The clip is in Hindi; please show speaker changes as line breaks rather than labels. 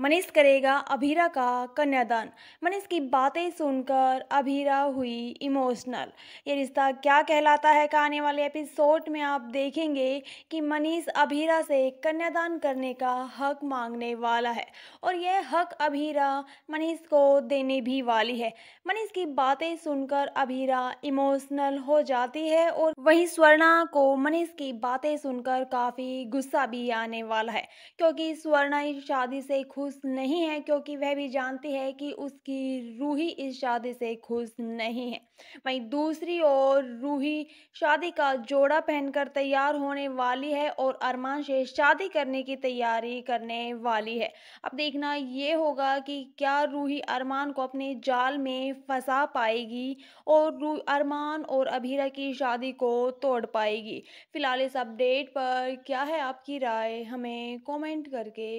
मनीष करेगा अभीरा का कन्यादान मनीष की बातें सुनकर अभीरा हुई इमोशनल ये रिश्ता क्या कहलाता है का आने वाले एपिसोड में आप देखेंगे कि मनीष अभीरा से कन्यादान करने का हक मांगने वाला है और यह हक अभीरा मनीष को देने भी वाली है मनीष की बातें सुनकर अभीरा इमोशनल हो जाती है और वहीं स्वर्णा को मनीष की बातें सुनकर काफ़ी गुस्सा भी आने वाला है क्योंकि स्वर्णा इस शादी से खुश खुश नहीं है क्योंकि वह भी जानती है कि उसकी रूही इस शादी से खुश नहीं है वहीं दूसरी ओर रूही शादी का जोड़ा पहनकर तैयार होने वाली है और अरमान से शादी करने की तैयारी करने वाली है अब देखना ये होगा कि क्या रूही अरमान को अपने जाल में फंसा पाएगी और रू अरमान और अभीरा की शादी को तोड़ पाएगी फिलहाल इस अपडेट पर क्या है आपकी राय हमें कमेंट करके